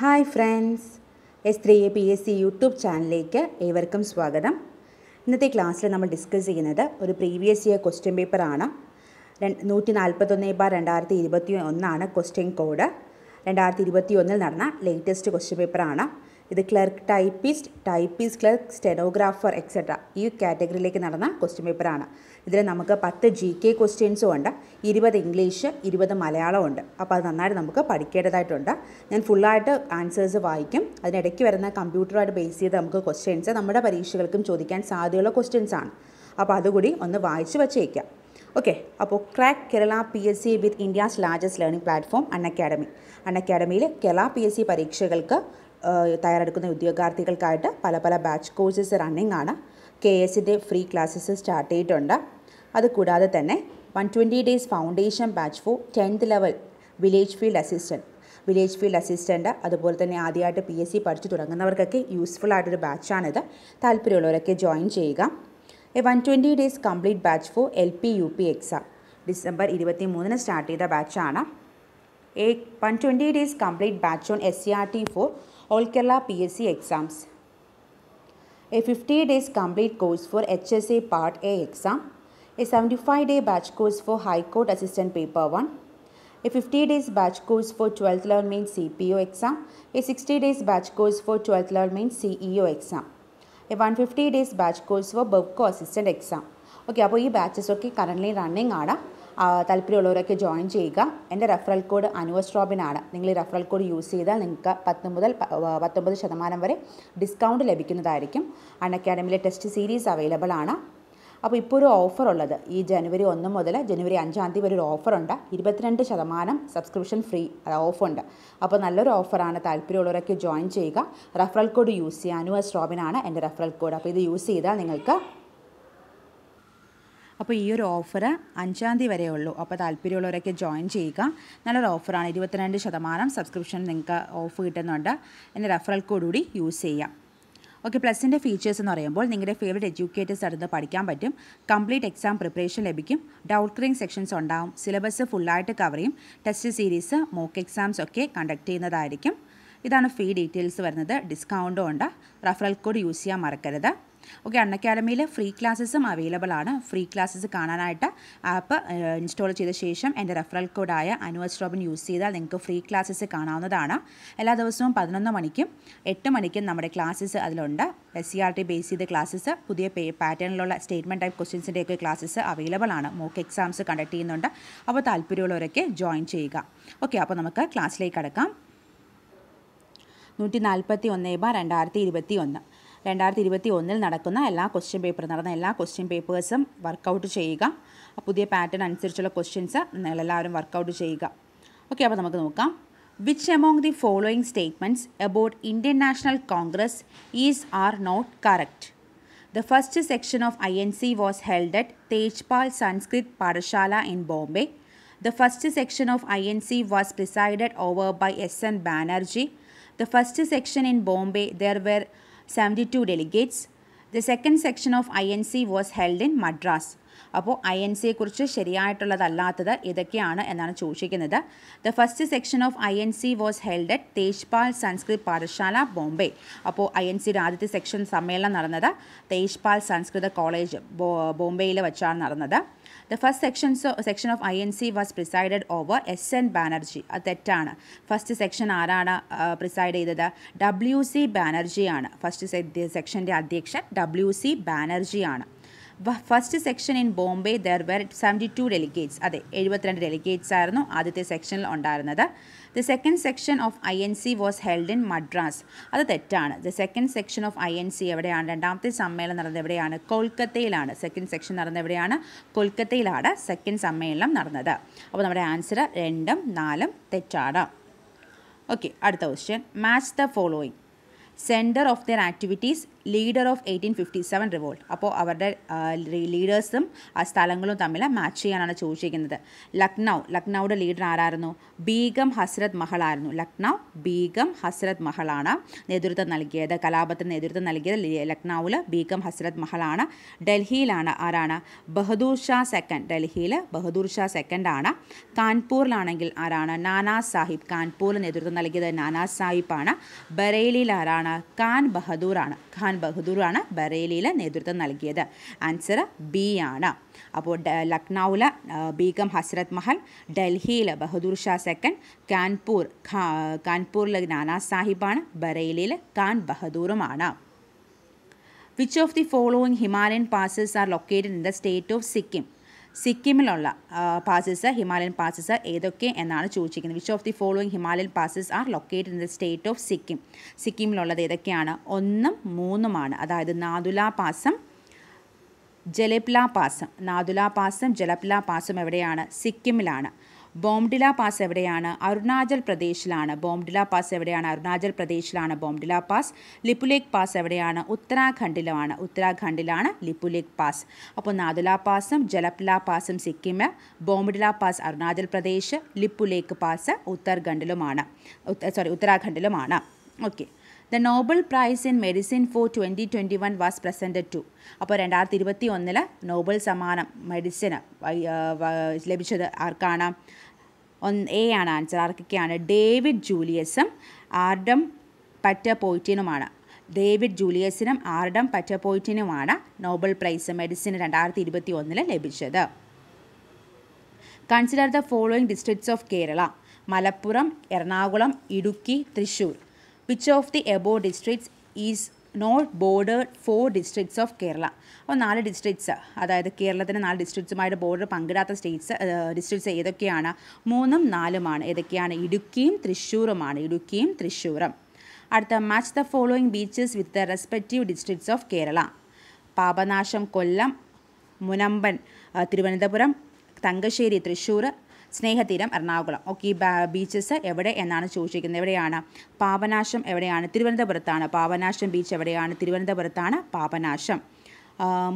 Hi friends S three A P S C YouTube ചാനലിലേക്ക് ഏവർക്കും സ്വാഗതം ഇന്നത്തെ ക്ലാസ്സിൽ നമ്മൾ ഡിസ്കസ് ചെയ്യുന്നത് ഒരു പ്രീവിയസ് ഇയർ ക്വസ്റ്റ്യൻ പേപ്പർ ആണ് നൂറ്റി നാൽപ്പത്തൊന്ന് ബാർ രണ്ടായിരത്തി ഇരുപത്തി ഒന്നാണ് ക്വസ്റ്റ്യൻ കോഡ് രണ്ടായിരത്തി ഇരുപത്തി ഒന്നിൽ നടന്ന ലേറ്റസ്റ്റ് ക്വസ്റ്റ്യൻ പേപ്പർ ആണ് ഇത് clerk typist typist clerk stenographer etcetera ഈ കാറ്റഗറിയിലേക്ക് നടന്ന ക്വസ്റ്റ്യൻ പേപ്പറാണ് ഇതിൽ നമുക്ക് പത്ത് ജി കെ ക്വസ്റ്റ്യൻസും ഉണ്ട് ഇരുപത് ഇംഗ്ലീഷ് ഇരുപത് മലയാളം ഉണ്ട് അപ്പോൾ അത് നന്നായിട്ട് നമുക്ക് പഠിക്കേണ്ടതായിട്ടുണ്ട് ഞാൻ ഫുള്ളായിട്ട് ആൻസേഴ്സ് വായിക്കും അതിനിടയ്ക്ക് വരുന്ന കമ്പ്യൂട്ടറുമായിട്ട് ബേസ് ചെയ്ത് നമുക്ക് ക്വസ്റ്റ്യൻസ് നമ്മുടെ പരീക്ഷകൾക്കും ചോദിക്കാൻ സാധ്യതയുള്ള ക്വസ്റ്റ്യൻസ് ആണ് അപ്പോൾ അതുകൂടി ഒന്ന് വായിച്ച് വച്ചേക്കാം ഓക്കെ അപ്പോൾ crack Kerala P S C with India's largest learning platform Unacademy അൺ അക്കാഡമിയിൽ കേരള പി എസ് സി പരീക്ഷകൾക്ക് തയ്യാറെടുക്കുന്ന ഉദ്യോഗാർത്ഥികൾക്കായിട്ട് പല പല ബാച്ച് കോഴ്സസ് റണ്ണിങ് ആണ് കെ എസിൻ്റെ ഫ്രീ ക്ലാസ്സസ് സ്റ്റാർട്ട് ചെയ്തിട്ടുണ്ട് അതുകൂടാതെ തന്നെ one twenty days foundation batch for tenth level village field assistant village field assistant അതുപോലെ തന്നെ ആദ്യമായിട്ട് പി എസ് സി പഠിച്ചു തുടങ്ങുന്നവർക്കൊക്കെ യൂസ്ഫുൾ ആയിട്ടൊരു ബാച്ചാണിത് താല്പര്യമുള്ളവരൊക്കെ ജോയിൻ ചെയ്യുക a one twenty days complete batch for L P U P exam December ഇരുപത്തി മൂന്നിന് സ്റ്റാർട്ട് ചെയ്ത ബാച്ചാണ് a one twenty days complete batch on S C R T for all Kerala PSC exams. A 50 days complete course for HSA Part A exam, a 75 day batch course for High Court Assistant Paper 1, a 50 days batch course for 12th level main CPO exam, a 60 days batch course for 12th level main CEO exam, a 150 days batch course for BevCo assistant exam. Okay അപ്പോൾ ഈ ബാച്ചസൊക്കെ current running ആണ് താല്പര്യമുള്ളവരൊക്കെ join ചെയ്യുക എൻ്റെ referral code അനുവസ് ആണ് നിങ്ങൾ ഈ referral code use ചെയ്താൽ നിങ്ങൾക്ക് പത്ത് മുതൽ പത്തൊമ്പത് ശതമാനം വരെ ഡിസ്കൗണ്ട് ലഭിക്കുന്നതായിരിക്കും അൺ അക്കാഡമിയിലെ ടെസ്റ്റ് സീരീസ് അവൈലബിൾ ആണ് അപ്പോൾ ഇപ്പോൾ ഒരു ഓഫർ ഉള്ളത് ഈ ജനുവരി ഒന്ന് മുതൽ ജനുവരി അഞ്ചാം തീയതി വരെ ഒരു ഉണ്ട് ഇരുപത്തിരണ്ട് ശതമാനം സബ്സ്ക്രിപ്ഷൻ ഫ്രീ ഉണ്ട് അപ്പോൾ നല്ലൊരു ഓഫറാണ് താല്പര്യമുള്ളവരൊക്കെ ജോയിൻ ചെയ്യുക റെഫറൽ കോഡ് യൂസ് ചെയ്യുക അനുവസ് റോബിനാണ് എൻ്റെ റെഫറൽ കോഡ് അപ്പോൾ ഇത് യൂസ് ചെയ്താൽ നിങ്ങൾക്ക് അപ്പോൾ ഈ ഒരു ഓഫർ അഞ്ചാം തീയതി വരെ ഉള്ളൂ അപ്പോൾ താല്പര്യമുള്ളവരൊക്കെ ജോയിൻ ചെയ്യുക നല്ലൊരു ഓഫറാണ് ഇരുപത്തിരണ്ട് ശതമാനം സബ്സ്ക്രിപ്ഷൻ നിങ്ങൾക്ക് ഓഫ് കിട്ടുന്നുണ്ട് എൻ്റെ റെഫറൽ കോഡ് കൂടി യൂസ് ചെയ്യാം ഓക്കെ പ്ലസിൻ്റെ ഫീച്ചേഴ്സ് എന്ന് പറയുമ്പോൾ നിങ്ങളുടെ ഫേവറേറ്റ് എഡ്യൂക്കേറ്റേഴ്സ് അടുത്ത് പഠിക്കാൻ പറ്റും കംപ്ലീറ്റ് എക്സാം പ്രിപ്പറേഷൻ ലഭിക്കും ഡൗട്ട് ക്ലിയറിംഗ് സെക്ഷൻസ് ഉണ്ടാവും സിലബസ് ഫുള്ളായിട്ട് കവർ ചെയ്യും ടെസ്റ്റ് സീരീസ് മോക്ക് എക്സാംസ് ഒക്കെ കണ്ടക്ട് ചെയ്യുന്നതായിരിക്കും ഇതാണ് ഫീ ഡീറ്റെയിൽസ് വരുന്നത് ഡിസ്കൗണ്ടും ഉണ്ട് റഫറൽ കോഡ് യൂസ് ചെയ്യാൻ മറക്കരുത് ഓക്കെ അൺ അക്കാഡമിയിൽ ഫ്രീ ക്ലാസ്സസും അവൈലബിൾ ആണ് ഫ്രീ ക്ലാസ്സസ് കാണാനായിട്ട് ആപ്പ് ഇൻസ്റ്റാൾ ചെയ്ത ശേഷം എൻ്റെ റെഫറൽ കോഡായ അനുവസ് റോബിൻ യൂസ് ചെയ്താൽ നിങ്ങൾക്ക് ഫ്രീ ക്ലാസ്സസ് കാണാവുന്നതാണ് എല്ലാ ദിവസവും പതിനൊന്ന് മണിക്കും എട്ട് മണിക്കും നമ്മുടെ ക്ലാസ്സസ് അതിലുണ്ട് S C R T base ചെയ്ത ക്ലാസ്സസ് പുതിയ പേ പാറ്റേണിലുള്ള സ്റ്റേറ്റ്മെൻറ്റ് ടൈപ്പ് ക്വസ്റ്റ്യൻസിൻ്റെയൊക്കെ ക്ലാസ്സസ് അവൈലബിൾ ആണ് മോക്ക് എക്സാംസ് കണ്ടക്ട് ചെയ്യുന്നുണ്ട് അപ്പോൾ താല്പര്യമുള്ളവരൊക്കെ ജോയിൻ ചെയ്യുക ഓക്കെ അപ്പോൾ നമുക്ക് ക്ലാസ്സിലേക്ക് കടക്കാം നൂറ്റി നാൽപ്പത്തി ഒന്ന് ബാ രണ്ടായിരത്തി ഇരുപത്തി ഒന്ന് രണ്ടായിരത്തി ഇരുപത്തി ഒന്നിൽ നടക്കുന്ന എല്ലാ ക്വസ്റ്റ്യൻ പേപ്പർ നടന്ന എല്ലാ ക്വസ്റ്റ്യൻ പേപ്പേഴ്സും വർക്കൗട്ട് ചെയ്യുക പുതിയ പാറ്റേൺ അനുസരിച്ചുള്ള ക്വസ്റ്റ്യൻസ് നിങ്ങളെല്ലാവരും വർക്കൗട്ട് ചെയ്യുക ഓക്കെ അപ്പോൾ നമുക്ക് നോക്കാം which among the following statements about Indian National Congress is are not correct the first section of I N C was held at Tejpal Sanskrit Pathshala in Bombay the first section of I N C was was over by S N Banerjee the first section in Bombay there were seventy delegates the second section of I N C was held in Madras അപ്പോൾ I N കുറിച്ച് ശരിയായിട്ടുള്ളതല്ലാത്തത് ഇതൊക്കെയാണ് എന്നാണ് ചോദിച്ചിരിക്കുന്നത് the first section of I N C was held at Tejpal Sanskrit Pathshala Bombay അപ്പോൾ I N സിയുടെ ആദ്യത്തെ section സമ്മേളനം നടന്നത് തേജ്പാൽ സംസ്കൃത കോളേജ് ബോംബെയിൽ വെച്ചാണ് നടന്നത് the first sections section of I N C was presided over S N Banerjee അത് തെറ്റാണ് ഫസ്റ്റ് സെക്ഷൻ ആരാണ് പ്രിസൈഡ് ചെയ്തത് ഡബ്ല്യു സി ബാനർജിയാണ് ഫസ്റ്റ് സെക്ഷൻ്റെ അധ്യക്ഷൻ ഡബ്ല്യു സി ബാനർജിയാണ് first section in Bombay there were seventy two delegates അതെ എഴുപത്തിരണ്ട് ഡെലിഗേറ്റ്സ് ആയിരുന്നു ആദ്യത്തെ സെക്ഷനിൽ ഉണ്ടായിരുന്നത് the second section of I N C was held in Madras അത് തെറ്റാണ് the second section of I N C എവിടെയാണ് രണ്ടാമത്തെ സമ്മേളനം നടന്നത് എവിടെയാണ് കൊൽക്കത്തയിലാണ് സെക്കൻഡ് സെക്ഷൻ നടന്നത് എവിടെയാണ് കൊൽക്കത്തയിലാണ് സെക്കൻഡ് സമ്മേളനം നടന്നത് അപ്പോൾ നമ്മുടെ ആൻസർ രണ്ടും നാലും തെറ്റാണ് ഓക്കെ അടുത്ത question match the following centre of their activities leader of eighteen fifty seven revolt അപ്പോൾ അവരുടെ ലീഡേഴ്സും ആ സ്ഥലങ്ങളും തമ്മിൽ മാച്ച് ചെയ്യാനാണ് ചോദിച്ചിരിക്കുന്നത് ലക്നൗ ലക്നൗയുടെ ലീഡർ ആരായിരുന്നു ബീഗം ഹസ്രത് മഹളായിരുന്നു ലക്നൗ ബീഗം ഹസ്രത് മഹളാണ് നേതൃത്വം നൽകിയത് കലാപത്തിന് നേതൃത്വം നൽകിയത് ലക്നൌവിൽ ബീഗം ഹസ്രത് മഹളാണ് ഡൽഹിയിലാണ് ആരാണ് ബഹദൂർ ഷാ സെക്കൻഡ് ഡൽഹിയിൽ ബഹദൂർ ഷാ സെക്കൻഡ് ആണ് കാൺപൂരിലാണെങ്കിൽ ആരാണ് നാനാ സാഹിബ് കാൺപൂരിൽ നേതൃത്വം നൽകിയത് നാനാ സാഹിബ് ആണ് ബറേലിയിൽ ആരാണ് ആരാണ് ഖാൻ ബഹദൂറാണ് ഖാൻ ബഹദൂറാണ് ബറേലിയിലെ നേതൃത്വം നൽകിയത് ആൻസർ ബി ആണ് അപ്പോൾ ലക്നൌവിലെ ബീഗം ഹസ്രത് മഹൽ ഡൽഹിയിൽ ബഹദൂർ ഷാ സെക്കൻഡ് ഖാ കാൻപൂരിലെ നാനാ സാഹിബാണ് ബറേലിയിൽ ഖാൻ ബഹദൂറുമാണ് which of the following Himalayan passes are located in the state of Sikkim സിക്കിമിലുള്ള പാസസ് ഹിമാലയൻ പാസസ് ഏതൊക്കെ എന്നാണ് ചോദിച്ചിരിക്കുന്നത് which of the following Himalayan passes are located in the state of Sikkim സിക്കിമിലുള്ളത് ഏതൊക്കെയാണ് ഒന്നും മൂന്നുമാണ് അതായത് നാദുല പാസം ജലപ്ല പാസം നാദുല പാസം ജലപ്ല പാസം എവിടെയാണ് സിക്കിമിലാണ് ബോംഡില പാസ് എവിടെയാണ് അരുണാചൽ പ്രദേശിലാണ് ബോംഡില പാസ് എവിടെയാണ് അരുണാചൽ പ്രദേശിലാണ് ബോംഡില പാസ് ലിപ്പുലേക്ക് പാസ് എവിടെയാണ് ഉത്തരാഖണ്ഡിലാണ് ഉത്തരാഖണ്ഡിലാണ് ലിപ്പുലേക്ക് പാസ് അപ്പോൾ നാദുല പാസും ജലപ്ല പാസും സിക്കിം ബോംഡില പാസ് അരുണാചൽ പ്രദേശ് ലിപ്പുലേക്ക് പാസ് ഉത്തർഖണ്ഡിലുമാണ് സോറി ഉത്തരാഖണ്ഡിലുമാണ് okay the Nobel prize in medicine for twenty twenty one was presented to അപ്പോൾ രണ്ടായിരത്തി ഇരുപത്തി ഒന്നിൽ നോബൽ സമ്മാനം മെഡിസിന് ലഭിച്ചത് ആർക്കാണ് എ ആണ് ആൻസർ ആർക്കൊക്കെയാണ് ഡേവിഡ് ജൂലിയസും ആർഡം പോയിറ്റിനുമാണ് ഡേവിഡ് ജൂലിയസിനും ആർഡം പോയിറ്റിനുമാണ് നോബൽ പ്രൈസ് മെഡിസിന് രണ്ടായിരത്തി ഇരുപത്തി ഒന്നിൽ ലഭിച്ചത് consider the following districts of Kerala Malappuram Ernakulam Idukki Thrissur which of the above districts is not border four districts of Kerala അപ്പോൾ നാല് ഡിസ്ട്രിക്ട്സ് അതായത് കേരളത്തിൻ്റെ നാല് ഡിസ്ട്രിക്ട്സുമായിട്ട് ബോർഡർ പങ്കിടാത്ത സ്റ്റേറ്റ്സ് ഡിസ്ട്രിക്ട്സ് ഏതൊക്കെയാണ് മൂന്നും നാലുമാണ് ഏതൊക്കെയാണ് ഇടുക്കിയും തൃശ്ശൂരുമാണ് ഇടുക്കിയും തൃശ്ശൂരും അടുത്ത match the following beaches with the respective districts of Kerala Papanasam Kollam Munambam Thiruvananthapuram Thangassery Thrissur Snehatheeram Ernakulam okay ഈ ബീച്ചസ് എവിടെ എന്നാണ് ചോദിച്ചിരിക്കുന്നത് എവിടെയാണ് പാപനാശം എവിടെയാണ് തിരുവനന്തപുരത്താണ് പാപനാശം ബീച്ച് എവിടെയാണ് തിരുവനന്തപുരത്താണ് പാപനാശം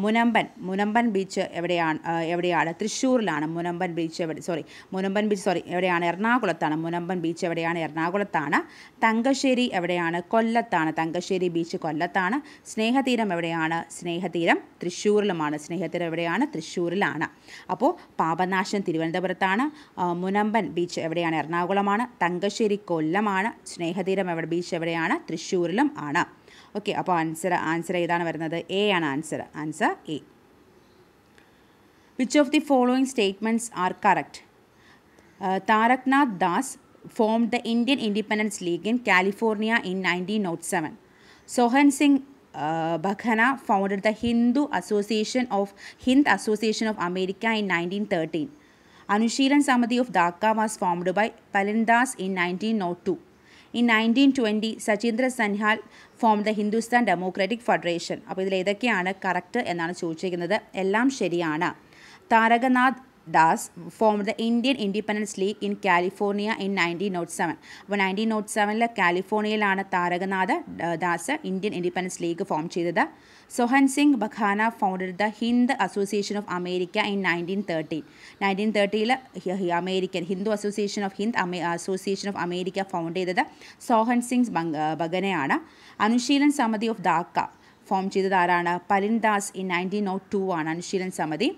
മുനമ്പൻ മുനമ്പൻ ബീച്ച് എവിടെയാണ് എവിടെയാണ് തൃശ്ശൂരിലാണ് മുനമ്പൻ ബീച്ച് എവിടെ സോറി മുനമ്പൻ ബീച്ച് സോറി എവിടെയാണ് എറണാകുളത്താണ് മുനമ്പൻ ബീച്ച് എവിടെയാണ് എറണാകുളത്താണ് തങ്കശ്ശേരി എവിടെയാണ് കൊല്ലത്താണ് തങ്കശ്ശേരി ബീച്ച് കൊല്ലത്താണ് സ്നേഹതീരം എവിടെയാണ് സ്നേഹതീരം തൃശ്ശൂരിലുമാണ് സ്നേഹതീരം എവിടെയാണ് തൃശ്ശൂരിലാണ് അപ്പോൾ പാപനാശം തിരുവനന്തപുരത്താണ് മുനമ്പൻ ബീച്ച് എവിടെയാണ് എറണാകുളമാണ് തങ്കശ്ശേരി കൊല്ലമാണ് സ്നേഹതീരം എവിടെ ബീച്ച് എവിടെയാണ് തൃശ്ശൂരിലും ആണ് ഓക്കെ അപ്പോൾ ആൻസർ ആൻസർ ഏതാണ് വരുന്നത് എ ആണ് answer answer A which of the following statements are correct Taraknath Das form the Indian independence league in California in nineteen nought seven Sohan Singh ബഖന founded the Hindu association of Hind association of America in nineteen thirteen Anushilan Samiti of Dhaka was formed by Pulin Das in nineteen nought two in nineteen twenty Sachindra Sanyal form the Hindustan democratic federation അപ്പോൾ ഇതിൽ ഏതൊക്കെയാണ് correct എന്നാണ് ചോദിച്ചിരിക്കുന്നത് എല്ലാം ശരിയാണ് Taraknath Das form the Indian independence league in California in nineteen nought seven അപ്പോൾ nineteen nought സെവനിൽ കാലിഫോർണിയയിലാണ് Taraknath Das Indian independence league form ചെയ്തത് സിംഗ് ബഖാന founded the Hind association of America in nineteen thirteen nineteen തേർട്ടിയിൽ American Hindu association of Hind association of America found ചെയ്തത് Sohan Singh uh, ബഗനെയാണ് Anushilan Samiti of ദാക്ക form ചെയ്തത് ആരാണ് Pulin Das in nineteen nought two ആണ് അനുശീലൻ സമിതി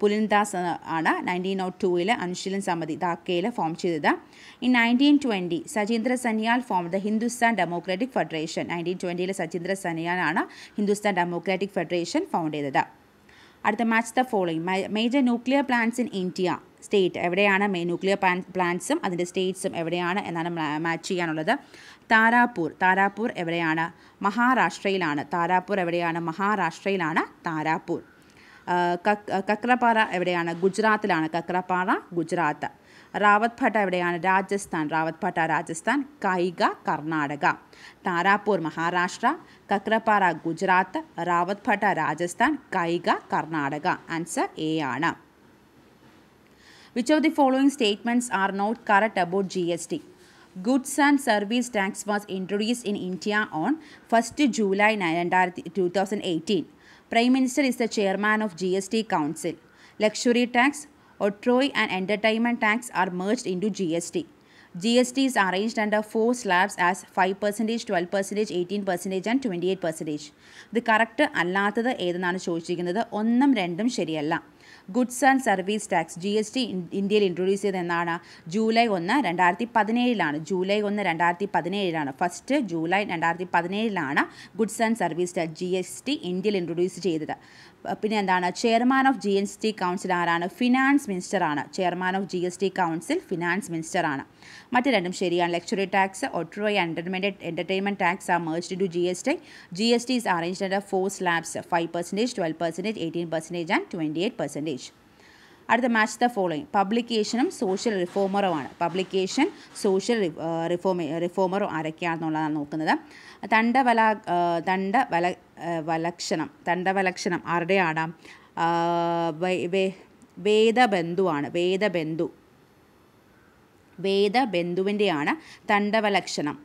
പുലിൻദാസ് ആണ് നയൻറ്റീൻ ഓ ടൂവിൽ അനുശീലൻ സമിതി ധാക്കയിൽ ഫോം ചെയ്തത് in nineteen twenty Sachindra Sanyal form the Hindustan democratic federation nineteen ട്വൻറ്റിയിൽ സജീന്ദ്ര ആണ് ഹിന്ദുസ്ഥാൻ ഡെമോക്രാറ്റിക് ഫെഡറേഷൻ ഫൗണ്ട് ചെയ്തത് അടുത്ത match the following major nuclear plants in India state എവിടെയാണ് ന്യൂക്ലിയർ പ്ലാന്റ്സും അതിൻ്റെ സ്റ്റേറ്റ്സും എവിടെയാണ് എന്നാണ് മാച്ച് ചെയ്യാനുള്ളത് താരാപൂർ താരാപൂർ എവിടെയാണ് മഹാരാഷ്ട്രയിലാണ് താരാപൂർ എവിടെയാണ് മഹാരാഷ്ട്രയിലാണ് താരാപൂർ കക്രപാറ എവിടെയാണ് ഗുജറാത്തിലാണ് കക്രപാറ ഗുജറാത്ത് റാവത്ത് ഭട്ട എവിടെയാണ് രാജസ്ഥാൻ റാവത്ത് ഭട്ട രാജസ്ഥാൻ കൈഗ കർണാടക താരാപൂർ മഹാരാഷ്ട്ര കക്രപാറ ഗുജറാത്ത് റാവത്ത് ഭട്ട രാജസ്ഥാൻ കൈഗ കർണാടക ആൻസർ എ ആണ് which of the following statements are not correct about G S T goods and service tax was introduce in India on first July രണ്ടായിരത്തി two thousand eighteen Prime Minister is the chairman of GST Council. Luxury tax, octroi and entertainment tax are merged into GST. GST is arranged under four slabs as 5%, 12%, 18% and twenty eight percentage ഇത് correct അല്ലാത്തത് ഏതെന്നാണ് ചോദിച്ചിരിക്കുന്നത് ഒന്നും രണ്ടും ശരിയല്ല goods and service tax G S T ഇന്ത്യയിൽ introduce ചെയ്തെന്നാണ് July ഒന്ന് രണ്ടായിരത്തി പതിനേഴിലാണ് ജൂലൈ ഒന്ന് രണ്ടായിരത്തി പതിനേഴിലാണ് ഫസ്റ്റ് ജൂലൈ രണ്ടായിരത്തി പതിനേഴിലാണ് goods and service tax G S T ഇന്ത്യയിൽ ഇൻട്രൊഡ്യൂസ് ചെയ്തത് പിന്നെ എന്താണ് chairman of G S T council ആരാണ് ഫിനാൻസ് ആണ് chairman of G S T council finance minister ആണ് മറ്റ് രണ്ടും ശരിയാണ് ലക്ഷറി ടാക്സ് ഒട്ടോയ് എൻ്റർമെൻറ്റ് entertainment tax are merged to G S T G S T is arrange at four slabs five percentage twelve percentage eighteen percentage and twenty eight percentage അടുത്ത match the following പബ്ലിക്കേഷനും social റിഫോമറുമാണ് publication social റിഫോമ റിഫോമറും ആരൊക്കെയാണെന്നുള്ളതാണ് നോക്കുന്നത് തണ്ടവല തണ്ടവല തണ്ട വല വലക്ഷണം തണ്ടവലക്ഷണം ആരുടെയാണ് വേദബന്ധുവാണ് വേദബന്ധു വേദബന്ധുവിൻ്റെയാണ് തണ്ടവലക്ഷണം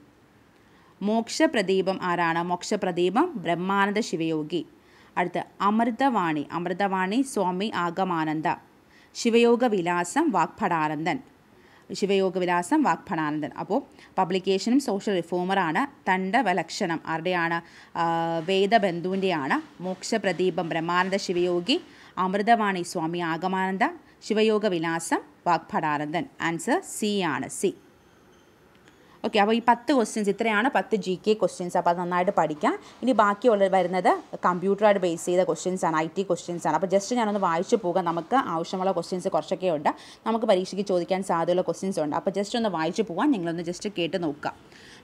മോക്ഷപ്രദീപം ആരാണ് മോക്ഷപ്രദീപം ബ്രഹ്മാനന്ദ ശിവയോഗി അടുത്ത് അമൃതവാണി അമൃതവാണി സ്വാമി ആഗമാനന്ദ ശിവയോഗ വിലാസം വാക്പടാനന്ദൻ ശിവയോഗവിലാസം വാഗ്ഭണാനന്ദൻ അപ്പോൾ പബ്ലിക്കേഷനും സോഷ്യൽ റിഫോമറാണ് തണ്ടവലക്ഷണം ആരുടെയാണ് വേദബന്ധുവിൻ്റെയാണ് മോക്ഷപ്രദീപം ബ്രഹ്മാനന്ദ ശിവയോഗി അമൃതവാണി സ്വാമി ആഗമാനന്ദ ശിവയോഗ വിലാസം വാഗ്ഭടാനന്ദൻ ആൻസർ സി ആണ് സി ഓക്കെ അപ്പോൾ ഈ പത്ത് ക്വസ്റ്റ്യൻസ് ഇത്രയാണ് പത്ത് ജി കെ ക്വസ്റ്റ്യൻസ് അപ്പോൾ അത് നന്നായിട്ട് പഠിക്കാം ഇനി ബാക്കിയുള്ള വരുന്നത് കമ്പ്യൂട്ടറായിട്ട് ബേസ് ചെയ്ത ക്വസ്റ്റ്യൻസ് ആണ് ഐ ടി ക്വസ്റ്റ്യൻസ് ആണ് അപ്പോൾ ജസ്റ്റ് ഞാനൊന്ന് വായിച്ച് പോകാം നമുക്ക് ആവശ്യമുള്ള ക്വസ്റ്റ്യൻസ് കുറച്ചൊക്കെ ഉണ്ട് നമുക്ക് പരീക്ഷയ്ക്ക് ചോദിക്കാൻ സാധ്യതയുള്ള ക്വസ്റ്റ്യൻസ് ഉണ്ട് അപ്പോൾ ജസ്റ്റ് ഒന്ന് വായിച്ച് പോകാൻ നിങ്ങളൊന്ന് ജസ്റ്റ് കേട്ട് നോക്കുക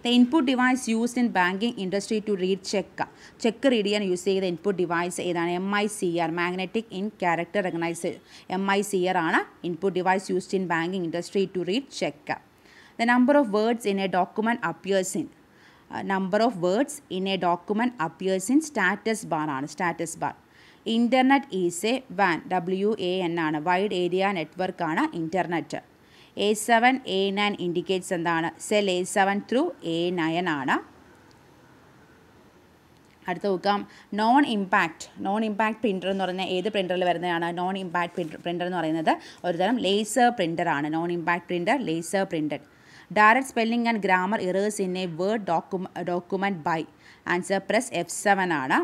the input device used in banking industry to read cheque cheque read ചെയ്യാൻ യൂസ് ചെയ്ത ഇൻപുട്ട് ഡിവൈസ് ഏതാണ് M I C R magnetic ink character recognise M I C R ആണ് input device used in banking industry to read cheque the number of words in a document appears in number of words in a document appears in status bar ആണ് status bar internet is a van W A N ആണ് wide area network ആണ് internet A seven A nine indicates എന്താണ് cell A seven through A nine ആണ് അടുത്ത് നോക്കാം non impact non impact printer എന്ന് പറയുന്ന ഏത് പ്രിൻ്ററിൽ വരുന്നതാണ് നോൺ ഇമ്പാക്റ്റ് പ്രിൻ്റർ പ്രിൻ്റർ എന്ന് പറയുന്നത് ഒരുതരം ലേസർ പ്രിൻ്റർ ആണ് non impact printer laser printer spelling and grammar errors in a word word docu by answer press F seven ആണ്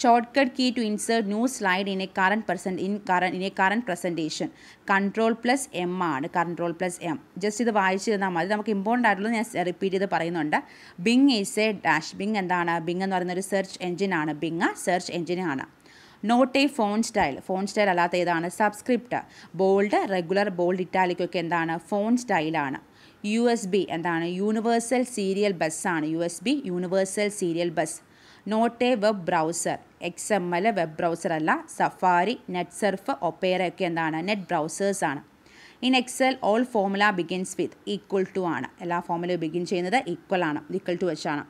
shortcut key to insert new slide in a current present in current in a current presentation control plus M ആണ് control plus M just ഇത് വായിച്ചു തന്നാൽ മതി നമുക്ക് important ആയിട്ടുള്ളത് ഞാൻ repeat ചെയ്ത് പറയുന്നുണ്ട് Bing is a dash Bing എന്താണ് ബിങ് എന്ന് പറയുന്ന ഒരു സെർച്ച് എഞ്ചിനാണ് ബിങ് സെർച്ച് എഞ്ചിനാണ് not a font style font style അല്ലാത്ത ഏതാണ് സബ്സ്ക്രിപ്റ്റ് ബോൾഡ് റെഗുലർ ബോൾഡ് ഇറ്റാലിക്കൊക്കെ എന്താണ് ഫോൺ സ്റ്റൈലാണ് യു എസ് ബി എന്താണ് യൂണിവേഴ്സൽ സീരിയൽ ബസ്സാണ് U S B universal serial bus not a web browser X M L web browser അല്ല Safari net surf Opera ഒക്കെ എന്താണ് നെറ്റ് ബ്രൗസേഴ്സ് ആണ് in X L all formula begins with equal to ആണ് എല്ലാ ഫോമുലയും begin ചെയ്യുന്നത് equal ആണ് equal to വെച്ചാണ്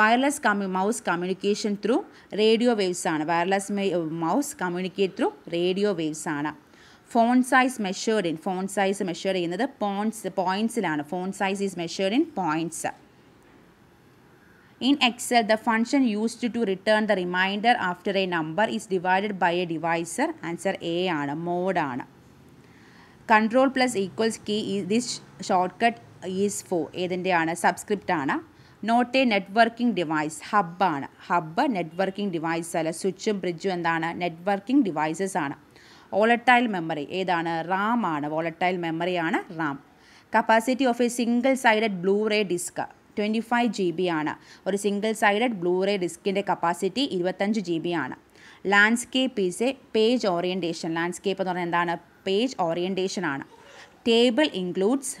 വയർലെസ് കമ്മ്യൂ mouse communication through radio waves ആണ് wireless mouse communicate through radio waves ആണ് font size measured in font size measure ചെയ്യുന്നത് പോയിൻറ്റ്സ് പോയിൻറ്റ്സിലാണ് font size is measured in points In Excel, the function used to return the reminder after a number is divided by a divisor answer A ആണ് മോഡാണ് control plus equals key this shortcut is for ഏതിൻ്റെ ആണ് subscript ആണ് not a networking device ഹബ്ബാണ് hub networking device അല്ല സ്വിച്ചും ബ്രിഡ്ജും എന്താണ് നെറ്റ്വർക്കിംഗ് ഡിവൈസസ് ആണ് വോളട്ടൈൽ മെമ്മറി ഏതാണ് റാം ആണ് വോളട്ടൈൽ മെമ്മറിയാണ് RAM capacity of a single sided blu ray disc twenty five G B ആണ് ഒരു സിംഗിൾ സൈഡഡ് ബ്ലൂ റേ ഡിസ്കിൻ്റെ കപ്പാസിറ്റി ഇരുപത്തഞ്ച് ജി ബി ആണ് landscape is a page orientation landscape എന്ന് പറഞ്ഞാൽ എന്താണ് പേജ് ഓറിയൻറ്റേഷൻ ആണ് table includes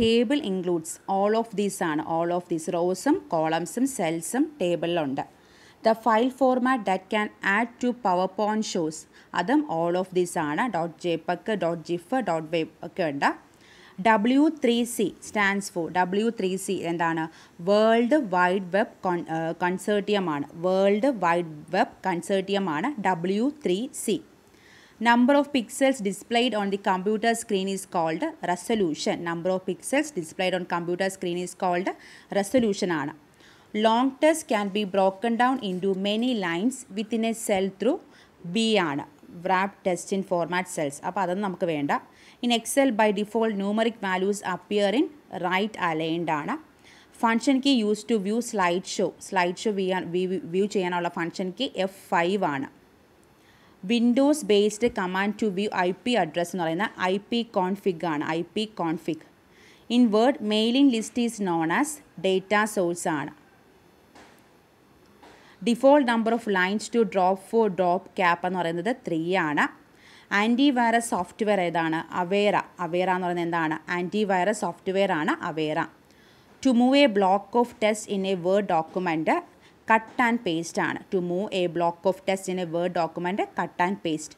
table includes all of these ആണ് ഓൾ ഓഫ് ദീസ് റോസും കോളംസും സെൽസും ടേബിളിലുണ്ട് the file format that can add to PowerPoint shows Adam all of this. ആണ് dot J peg dot GIF dot web ഒക്കെ W3C C stands for W three C എന്താണ് Consortium. Wide web കൺസേർട്ടിയമാണ് world wide web കൺസേർട്ടിയമാണ് W three number of pixels displayed on the computer screen is called resolution number of pixels displayed on computer screen is called resolution ആണ് long test can be broken down into many lines within a cell through B Wrap wrapped test in format cells. In Excel, by default, numeric values appear in right aligned. Aana. Function key used to view slideshow. Slideshow view chain function key F5 aana. Windows based command to view IP address naleena, IP config aana, IP config. In Word, mailing list is known as data source default number of lines to drop for drop cap എന്ന് പറയുന്നത് three ആണ് anti antivirus software ഏതാണ് അവേറ അവേറ എന്ന് പറയുന്നത് എന്താണ് anti antivirus software ആണ് Avira to move a block of test in a word document cut and paste ആണ് to move a block of test in a word document cut and paste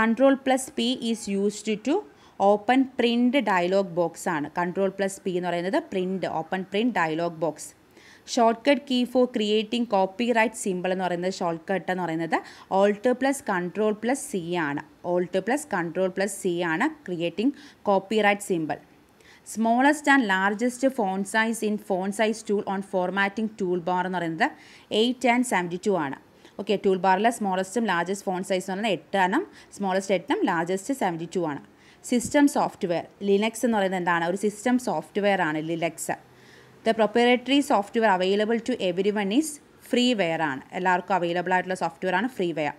control plus P is used to open print dialog box ആണ് control plus P എന്ന് പറയുന്നത് print open print dialog box shortcut key for creating copy right simple എന്ന് പറയുന്നത് shortcut എന്ന് പറയുന്നത് alt plus control plus C ആണ് alt plus control plus C ആണ് creating copy right simple smallest and largest font size in font size tool on formatting tool bar എന്ന് പറയുന്നത് eight and seventy two ആണ് okay tool ബാറിലെ സ്മോളസ്റ്റും largest font size എന്ന് പറയുന്നത് എട്ടാണ് smallest എട്ടും ലാർജസ്റ്റ് സെവൻറ്റി ടു ആണ് സിസ്റ്റം സോഫ്റ്റ്വെയർ ലിനക്സ് എന്ന് പറയുന്നത് എന്താണ് ഒരു സിസ്റ്റം സോഫ്റ്റ്വെയർ ആണ് Linux the proprietary software available to everyone is freeware ആണ് എല്ലാവർക്കും അവൈലബിൾ ആയിട്ടുള്ള സോഫ്റ്റ്വെയർ ആണ് freeware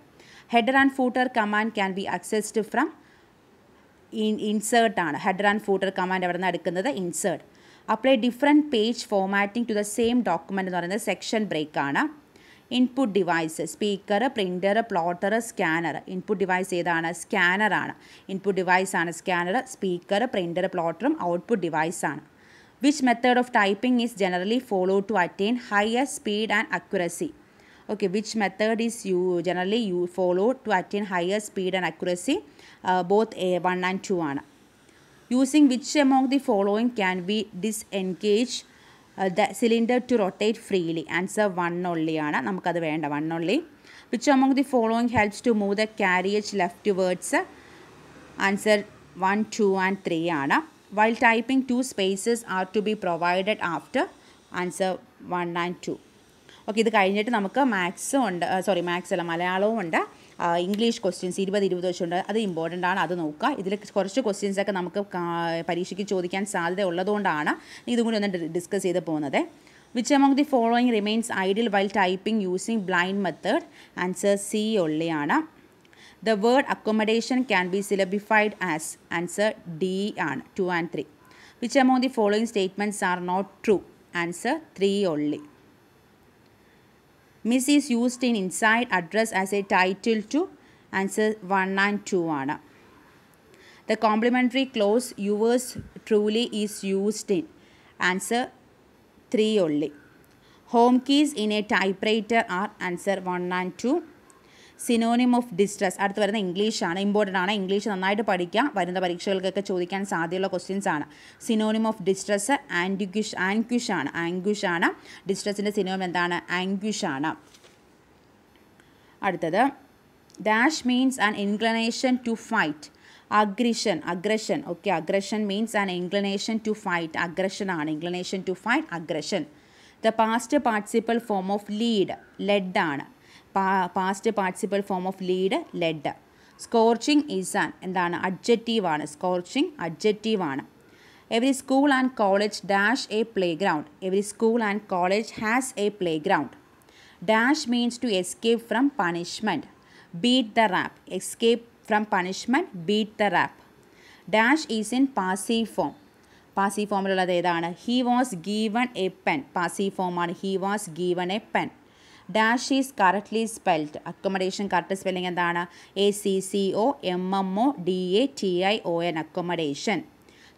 header and footer command can be accessed from in insert ആണ് ഹെഡർ ആൻഡ് ഫൂട്ടർ കമാൻഡ് എവിടെ നിന്ന് എടുക്കുന്നത് insert apply different page formatting to the same document എന്ന് പറയുന്നത് സെക്ഷൻ ബ്രേക്ക് ആണ് input device speaker printer plotter scanner input device ഏതാണ് സ്കാനറാണ് input device ആണ് സ്കാനർ സ്പീക്കർ പ്രിൻറ്റർ പ്ലോട്ടറും ഔട്ട്പുട്ട് ഡിവൈസ് ആണ് Which method of typing is generally followed to attain higher speed and accuracy? Okay, which method is you generally you follow to attain higher speed and accuracy? Uh, both A1 and 2 ana. Using which among the following can we disengage uh, the cylinder to rotate freely? Answer 1 only Ana. നമുക്കത് വേണ്ട 1 only. Which among the following helps to move the carriage leftwards? Answer 1, 2 and 3 ana. while typing two spaces are to be provided after answer 1 and 2 okay ഇത് കഴിഞ്ഞിട്ട് നമുക്ക് മാത്സും ഉണ്ട് sorry maths അല്ല മലയാളവും ഉണ്ട് English questions ഇരുപത് ഇരുപത് വെച്ചുണ്ട് അത് ഇമ്പോർട്ടൻ്റ് ആണ് അത് നോക്കുക ഇതിൽ കുറച്ച് ക്വസ്റ്റ്യൻസൊക്കെ നമുക്ക് പരീക്ഷയ്ക്ക് ചോദിക്കാൻ സാധ്യത ഉള്ളതുകൊണ്ടാണ് ഇതും കൂടി ഒന്ന് ഡിസ്കസ് ചെയ്ത് പോകുന്നത് which among the following remains ideal while typing using blind method answer C ഒള്ളിയാണ് The word accommodation can be syllabified as answer D and 2 and 3. Which among the following statements are not true? Answer 3 only. Miss is used in inside address as a title to answer 1 and 2 The complementary clause yours truly is used in answer 3 only. Home keys in a typewriter are answer 1 and 2. Synonym of distress അടുത്ത് വരുന്ന ഇംഗ്ലീഷാണ് important ആണ് English നന്നായിട്ട് പഠിക്കുക വരുന്ന പരീക്ഷകൾക്കൊക്കെ ചോദിക്കാൻ സാധ്യതയുള്ള questions ആണ് synonym of distress anguish anguish ആണ് ആൻക്യുഷ് ആണ് ഡിസ്ട്രസിൻ്റെ സിനോമം എന്താണ് ആൻക്യുഷ് ആണ് അടുത്തത് dash means an inclination to fight aggression aggression okay aggression means an inclination to fight aggression ആണ് inclination to fight aggression the past participle form of lead led ആണ് past participle form of lead led scorching is an എന്താണ് ആണ് scorching ആണ് every school and college dash a playground every school and college has a playground dash means to escape from punishment beat the rap escape from punishment beat the rap dash is in passive form passive ഫോമിലുള്ളത് ഏതാണ് he was given a pen passive ഫോമാണ് he was given a pen dash is correctly spelled accommodation correct spelling endana a c c o m m o d a t i o n accommodation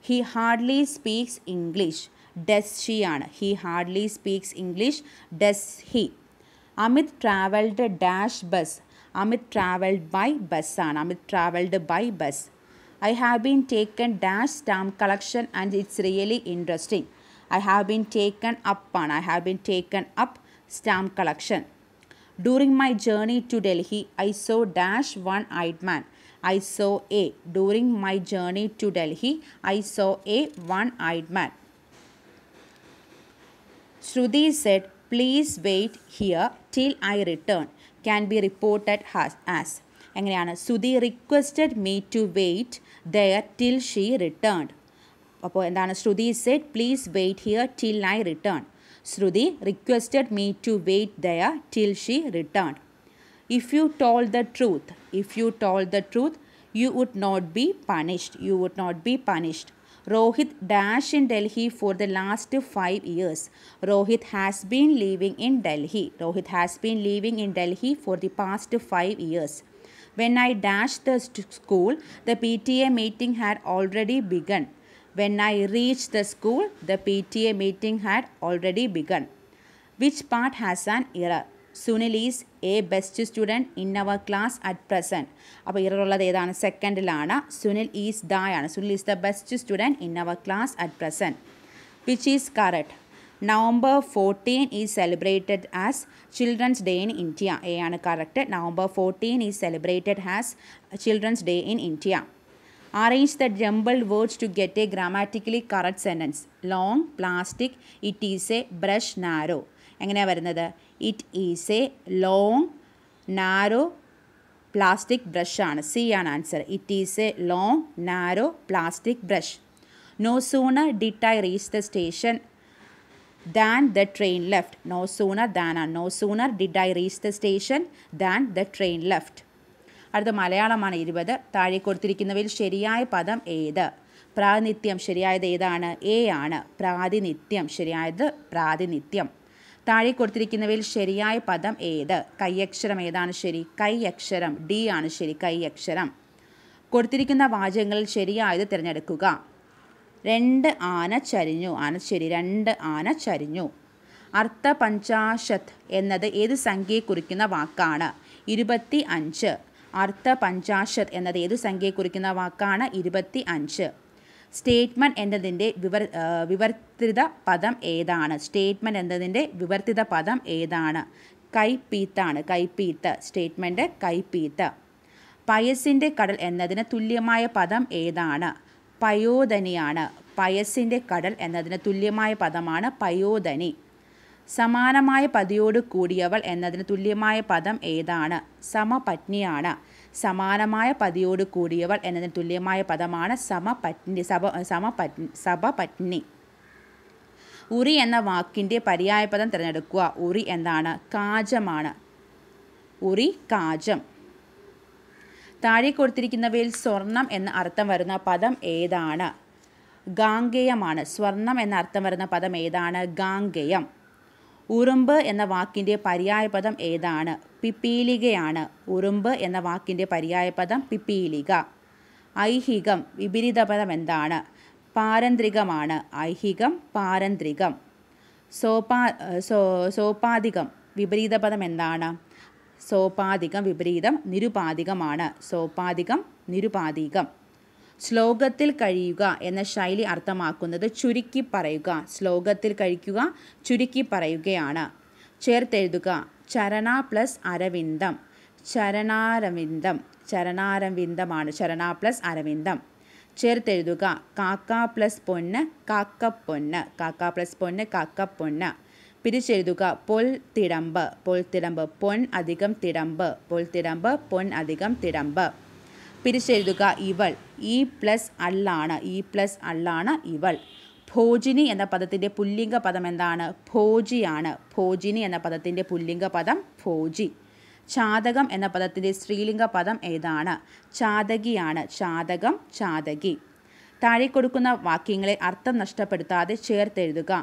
he hardly speaks english does she aanu he hardly speaks english does he amit traveled dash bus amit traveled by bus aanu amit traveled by bus i have been taken dash stamp collection and it's really interesting i have been taken up aanu i have been taken up stamp collection. During my journey to Delhi, I saw dash one-eyed man. I saw a. During my journey to Delhi, I saw a one-eyed man. Shruti said, please wait here till I return. Can be reported as. എങ്ങനെയാണ് Sudhi requested me to wait there till she returned അപ്പോൾ എന്താണ് Shruti said please wait here till I return Sruti requested me to wait there till she returned. If you told the truth, if you told the truth, you would not be punished. You would not be punished. Rohit dashed in Delhi for the last five years. Rohit has been living in Delhi. Rohit has been living in Delhi for the past five years. When I dashed the school, the PTA meeting had already begun. When I reached the school, the PTA meeting had already begun. Which part has an error? Sunil is a best student in our class at present. அப்பு இறருள்ளதே second secondலான Sunil is thyான Sunil is the best student in our class at present. Which is correct? November 14 is celebrated as Children's Day in India. ஏயானு correct? November 14 is celebrated as Children's Day in India. Arrange the jumbled words to get a grammatically correct sentence. Long, plastic, it is a brush narrow. എങ്ങനെയാണ് വരുന്നത് it is a long narrow plastic ബ്രഷാണ് C ആണ് answer it is a long narrow plastic brush no sooner did I reach the station than the train left. No sooner than, no sooner did I reach the station than the train left. അടുത്ത മലയാളമാണ് ഇരുപത് താഴെ കൊടുത്തിരിക്കുന്നവയിൽ ശരിയായ പദം ഏത് പ്രാതിനിത്യം ശരിയായത് ഏതാണ് A ആണ് പ്രാതിനിത്യം ശരിയായത് പ്രാതിനിത്യം താഴെ കൊടുത്തിരിക്കുന്നവയിൽ ശരിയായ പദം ഏത് കയ്യക്ഷരം ഏതാണ് ശരി അക്ഷരം ഡി ആണ് ശരി അക്ഷരം കൊടുത്തിരിക്കുന്ന വാചകങ്ങളിൽ ശരിയായത് തിരഞ്ഞെടുക്കുക രണ്ട് ആന ചരിഞ്ഞു ആന ശരി രണ്ട് ആന ചരിഞ്ഞു അർത്ഥ പഞ്ചാശത് എന്നത് ഏത് സംഖ്യയെ കുറിക്കുന്ന വാക്കാണ് ഇരുപത്തി അഞ്ച് അർത്ഥ പഞ്ചാശത് എന്നത് ഏതു സംഖ്യയെ കുറിക്കുന്ന വാക്കാണ് ഇരുപത്തി അഞ്ച് സ്റ്റേറ്റ്മെൻറ്റ് എന്നതിൻ്റെ വിവർ വിവർത്തിത പദം ഏതാണ് സ്റ്റേറ്റ്മെൻറ്റ് എന്നതിൻ്റെ വിവർത്തിത പദം ഏതാണ് കൈപ്പീത്താണ് കൈപ്പീത്ത് സ്റ്റേറ്റ്മെൻറ്റ് കൈപ്പീത്ത് പയസിൻ്റെ കടൽ എന്നതിന് തുല്യമായ പദം ഏതാണ് പയോധനിയാണ് പയസിൻ്റെ കടൽ എന്നതിന് തുല്യമായ പദമാണ് പയോധനി സമാനമായ പതിയോട് കൂടിയവൾ എന്നതിന് തുല്യമായ പദം ഏതാണ് സമപത്നിയാണ് സമാനമായ പതിയോട് കൂടിയവൾ എന്നതിന് തുല്യമായ പദമാണ് സമപത്നി സഭ സമപത്നി സഭപത്നി ഉറി എന്ന വാക്കിൻ്റെ പര്യായപദം തിരഞ്ഞെടുക്കുക ഉറി എന്താണ് കാജമാണ് ഉറി കാജം താഴെ കൊടുത്തിരിക്കുന്നവയിൽ സ്വർണം എന്ന അർത്ഥം വരുന്ന പദം ഏതാണ് ഗാംഗേയമാണ് സ്വർണം എന്ന അർത്ഥം വരുന്ന പദം ഏതാണ് ഗാംഗേയം ഉറുമ്പ് എന്ന വാക്കിൻ്റെ പര്യായപദം ഏതാണ് പിപ്പീലികയാണ് ഉറുമ്പ് എന്ന വാക്കിൻ്റെ പര്യായപദം പിപ്പീലിക ഐഹികം വിപരീതപദം എന്താണ് പാരന്ത്രികമാണ് ഐഹികം പാരന്ത്രികം സോപാ സോ സോപാധികം വിപരീതപദം എന്താണ് സോപാധികം വിപരീതം നിരുപാധികമാണ് സോപാധികം നിരുപാധികം ശ്ലോകത്തിൽ കഴിയുക എന്ന ശൈലി അർത്ഥമാക്കുന്നത് ചുരുക്കി പറയുക ശ്ലോകത്തിൽ കഴിക്കുക ചുരുക്കി പറയുകയാണ് ചേർത്തെഴുതുക ചരണ പ്ലസ് അരവിന്ദം ചരണാരവിന്ദം ചരണാരവിന്ദമാണ് ചരണ പ്ലസ് അരവിന്ദം ചേർത്തെഴുതുക കാക്ക പ്ലസ് പൊന്ന് പൊന്ന് കാക്ക പ്ലസ് പൊന്ന് പൊന്ന് പിരിച്ചെഴുതുക പൊൽ തിടമ്പ് പൊൽ തിടമ്പ് പൊൻ അധികം തിടമ്പ് പൊൽ തിടമ്പ് പൊൻ അധികം തിടമ്പ് പിരിച്ചെഴുതുക ഇവൾ ഇ പ്ലസ് അള്ളാണ് ഇ പ്ലസ് അള്ളാണ് ഇവൾ ഭോജിനി എന്ന പദത്തിൻ്റെ പുല്ലിംഗ പദം എന്താണ് ഭോജിയാണ് ഭോജിനി എന്ന പദത്തിൻ്റെ പുല്ലിംഗ പദം ഭോജി ചാതകം എന്ന പദത്തിൻ്റെ സ്ത്രീലിംഗ പദം ഏതാണ് ചാതകിയാണ് ചാതകം ചാതകി താഴെ കൊടുക്കുന്ന വാക്യങ്ങളെ അർത്ഥം നഷ്ടപ്പെടുത്താതെ ചേർത്തെഴുതുക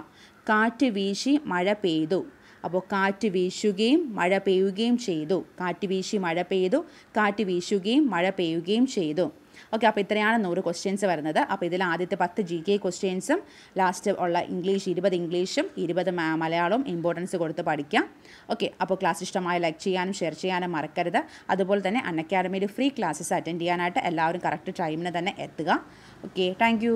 കാറ്റ് വീശി മഴ പെയ്തു അപ്പോൾ കാറ്റ് വീശുകയും മഴ പെയ്യുകയും ചെയ്തു കാറ്റ് വീശി മഴ പെയ്തു കാറ്റ് വീശുകയും മഴ പെയ്യുകയും ചെയ്തു ഓക്കെ അപ്പോൾ ഇത്രയാണ് നൂറ് ക്വസ്റ്റ്യൻസ് വരുന്നത് അപ്പോൾ ഇതിൽ ആദ്യത്തെ പത്ത് ജി കെ ക്വസ്റ്റ്യൻസും ലാസ്റ്റ് ഉള്ള ഇംഗ്ലീഷ് ഇരുപത് ഇംഗ്ലീഷും ഇരുപത് മലയാളവും ഇമ്പോർട്ടൻസ് കൊടുത്ത് പഠിക്കാം ഓക്കെ അപ്പോൾ ക്ലാസ് ഇഷ്ടമായ ലൈക്ക് ചെയ്യാനും ഷെയർ ചെയ്യാനും മറക്കരുത് അതുപോലെ തന്നെ അൺ അക്കാഡമിയിൽ ഫ്രീ ക്ലാസ്സസ് അറ്റൻഡ് ചെയ്യാനായിട്ട് എല്ലാവരും കറക്റ്റ് ടൈമിന് തന്നെ എത്തുക ഓക്കെ താങ്ക്